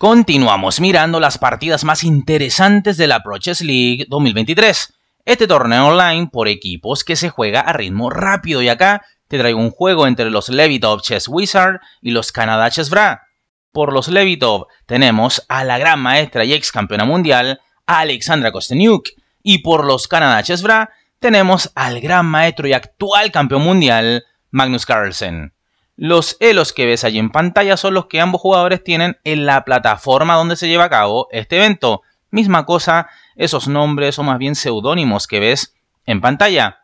Continuamos mirando las partidas más interesantes de la Pro Chess League 2023. Este torneo online por equipos que se juega a ritmo rápido y acá te traigo un juego entre los Levitov Chess Wizard y los Canadá Chess Bra. Por los Levitov tenemos a la gran maestra y ex campeona mundial Alexandra Kosteniuk y por los Canadá Chess Bra tenemos al gran maestro y actual campeón mundial Magnus Carlsen. Los elos que ves allí en pantalla son los que ambos jugadores tienen en la plataforma donde se lleva a cabo este evento. Misma cosa, esos nombres o más bien seudónimos que ves en pantalla.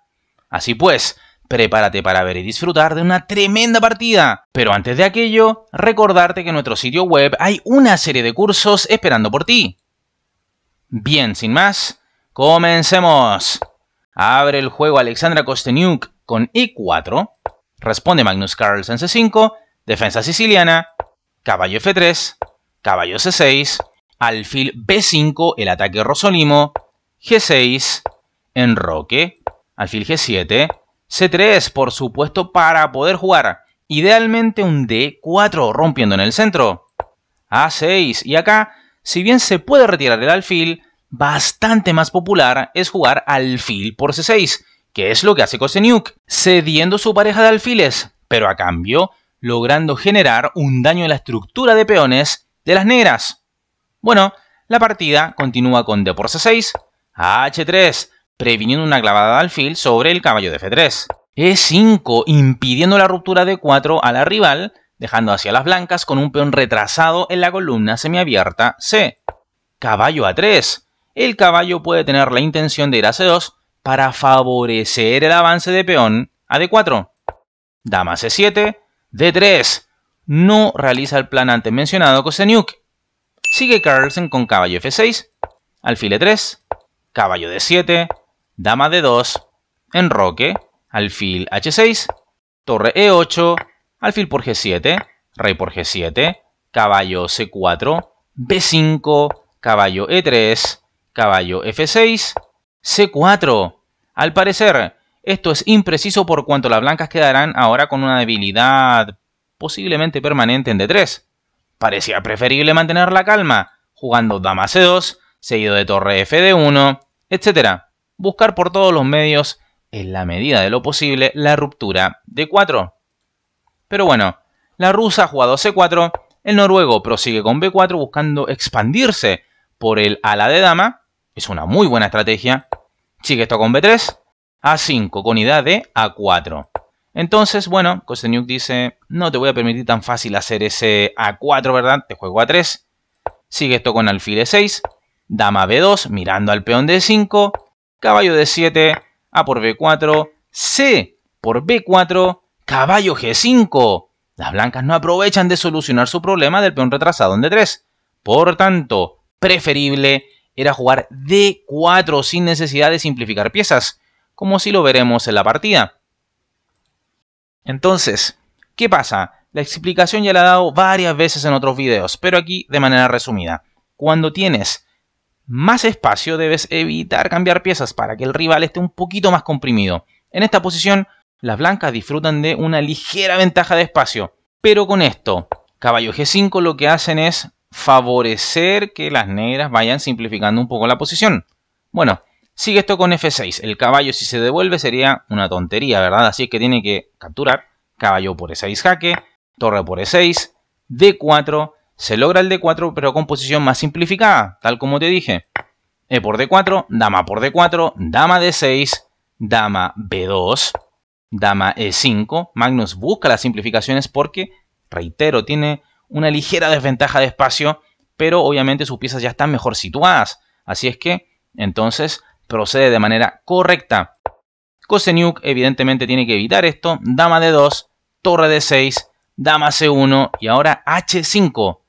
Así pues, prepárate para ver y disfrutar de una tremenda partida. Pero antes de aquello, recordarte que en nuestro sitio web hay una serie de cursos esperando por ti. Bien, sin más, comencemos. Abre el juego Alexandra Kosteniuk con E4 Responde Magnus Carlsen C5, defensa siciliana, caballo F3, caballo C6, alfil B5, el ataque Rosolimo, G6, enroque, alfil G7, C3, por supuesto, para poder jugar idealmente un D4 rompiendo en el centro. A6, y acá, si bien se puede retirar el alfil, bastante más popular es jugar alfil por C6, que es lo que hace Coseniuk, cediendo su pareja de alfiles, pero a cambio logrando generar un daño en la estructura de peones de las negras. Bueno, la partida continúa con d por c6, h3, previniendo una clavada de alfil sobre el caballo de f3, e5, impidiendo la ruptura de 4 a la rival, dejando hacia las blancas con un peón retrasado en la columna semiabierta c. Caballo a3. El caballo puede tener la intención de ir a c2, para favorecer el avance de peón a d4. Dama c7, d3. No realiza el plan antes mencionado con Sigue Carlsen con caballo f6, alfil e3, caballo d7, dama d2, enroque, alfil h6, torre e8, alfil por g7, rey por g7, caballo c4, b5, caballo e3, caballo f6, C4. Al parecer, esto es impreciso por cuanto las blancas quedarán ahora con una debilidad posiblemente permanente en D3. Parecía preferible mantener la calma, jugando dama C2, seguido de torre f de 1 etc. Buscar por todos los medios, en la medida de lo posible, la ruptura de 4. Pero bueno, la rusa ha jugado C4, el noruego prosigue con B4 buscando expandirse por el ala de dama, es una muy buena estrategia. Sigue esto con B3. A5 con idea de A4. Entonces, bueno, Kostenyuk dice, no te voy a permitir tan fácil hacer ese A4, ¿verdad? Te juego A3. Sigue esto con alfil E6. Dama B2, mirando al peón de 5 Caballo D7, A por B4. C por B4. Caballo G5. Las blancas no aprovechan de solucionar su problema del peón retrasado en D3. Por tanto, preferible era jugar D4 sin necesidad de simplificar piezas, como si lo veremos en la partida. Entonces, ¿qué pasa? La explicación ya la he dado varias veces en otros videos, pero aquí de manera resumida. Cuando tienes más espacio debes evitar cambiar piezas para que el rival esté un poquito más comprimido. En esta posición, las blancas disfrutan de una ligera ventaja de espacio, pero con esto, caballo G5 lo que hacen es favorecer que las negras vayan simplificando un poco la posición. Bueno, sigue esto con F6. El caballo si se devuelve sería una tontería, ¿verdad? Así es que tiene que capturar caballo por E6 jaque, torre por E6, D4. Se logra el D4 pero con posición más simplificada, tal como te dije. E por D4, dama por D4, dama D6, dama B2, dama E5. Magnus busca las simplificaciones porque, reitero, tiene una ligera desventaja de espacio, pero obviamente sus piezas ya están mejor situadas. Así es que, entonces, procede de manera correcta. Koseniuk evidentemente tiene que evitar esto. Dama de 2, torre de 6, dama C1 y ahora H5.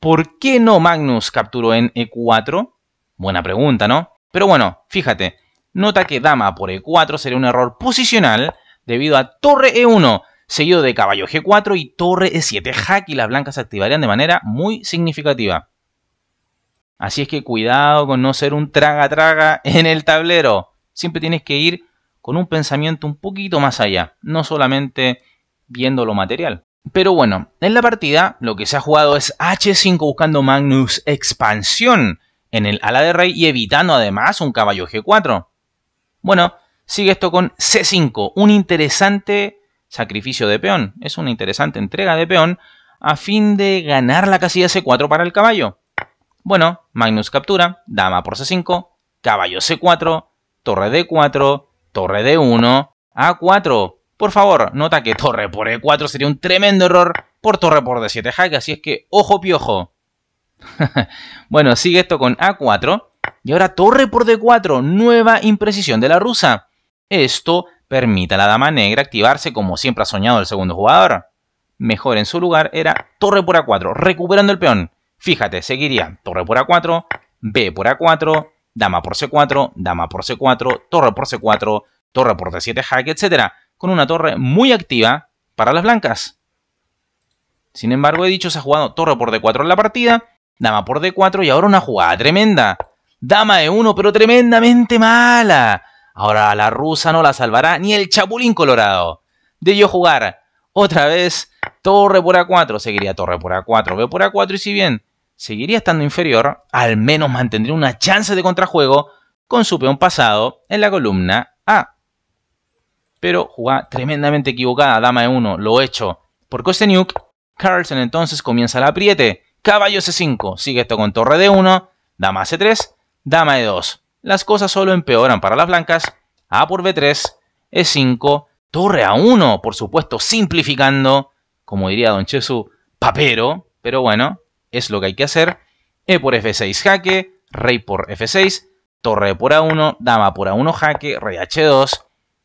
¿Por qué no Magnus capturó en E4? Buena pregunta, ¿no? Pero bueno, fíjate, nota que dama por E4 sería un error posicional debido a torre E1 seguido de caballo G4 y torre E7 Hack y las blancas se activarían de manera muy significativa. Así es que cuidado con no ser un traga-traga en el tablero. Siempre tienes que ir con un pensamiento un poquito más allá, no solamente viendo lo material. Pero bueno, en la partida lo que se ha jugado es H5 buscando Magnus expansión en el ala de rey y evitando además un caballo G4. Bueno, sigue esto con C5, un interesante sacrificio de peón. Es una interesante entrega de peón a fin de ganar la casilla C4 para el caballo. Bueno, Magnus captura, dama por C5, caballo C4, torre D4, torre D1, A4. Por favor, nota que torre por E4 sería un tremendo error por torre por D7 jaque, así es que ojo piojo. bueno, sigue esto con A4 y ahora torre por D4, nueva imprecisión de la rusa. Esto Permita a la dama negra activarse como siempre ha soñado el segundo jugador. Mejor en su lugar era torre por a4, recuperando el peón. Fíjate, seguiría torre por a4, b por a4, dama por c4, dama por c4, torre por c4, torre por d7 Hack, etc. Con una torre muy activa para las blancas. Sin embargo, he dicho, se ha jugado torre por d4 en la partida, dama por d4 y ahora una jugada tremenda. Dama e1, pero tremendamente mala. Ahora la rusa no la salvará ni el Chapulín Colorado. De yo jugar otra vez torre por A4. Seguiría torre por A4, B por A4 y si bien seguiría estando inferior, al menos mantendría una chance de contrajuego con su peón pasado en la columna A. Pero jugada tremendamente equivocada, dama E1, lo hecho por Kosteniuk. Carlsen entonces comienza el apriete, caballo C5, sigue esto con torre D1, dama C3, dama E2. Las cosas solo empeoran para las blancas. A por B3, E5, torre a 1, por supuesto, simplificando, como diría Don Chesu, papero, pero bueno, es lo que hay que hacer. E por F6 jaque, rey por F6, torre por A1, dama por A1 jaque, rey H2,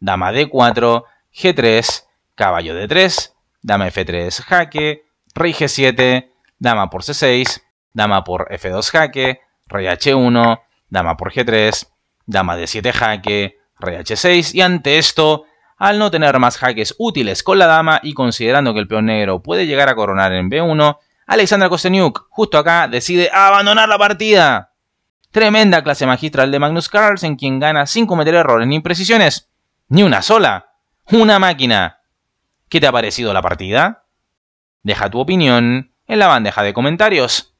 dama D4, G3, caballo D3, dama F3 jaque, rey G7, dama por C6, dama por F2 jaque, rey H1, dama por g3, dama de 7 jaque, rey h6 y ante esto, al no tener más jaques útiles con la dama y considerando que el peón negro puede llegar a coronar en b1, Alexandra Kosteniuk... justo acá decide abandonar la partida. Tremenda clase magistral de Magnus Carlsen quien gana sin cometer errores ni imprecisiones. Ni una sola. Una máquina. ¿Qué te ha parecido la partida? Deja tu opinión en la bandeja de comentarios.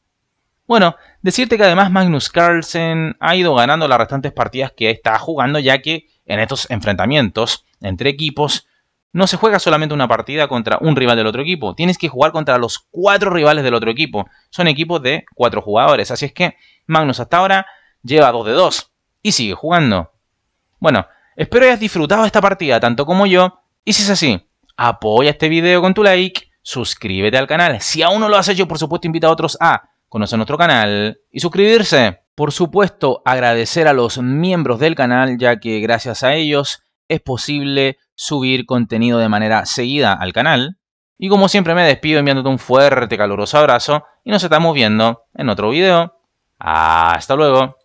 Bueno, Decirte que además Magnus Carlsen ha ido ganando las restantes partidas que está jugando, ya que en estos enfrentamientos entre equipos no se juega solamente una partida contra un rival del otro equipo, tienes que jugar contra los cuatro rivales del otro equipo. Son equipos de cuatro jugadores, así es que Magnus hasta ahora lleva 2 de 2 y sigue jugando. Bueno, espero hayas disfrutado esta partida tanto como yo, y si es así, apoya este video con tu like, suscríbete al canal, si aún no lo has hecho por supuesto invita a otros a conocer nuestro canal y suscribirse. Por supuesto, agradecer a los miembros del canal, ya que gracias a ellos es posible subir contenido de manera seguida al canal. Y como siempre me despido enviándote un fuerte, caluroso abrazo y nos estamos viendo en otro video. Hasta luego.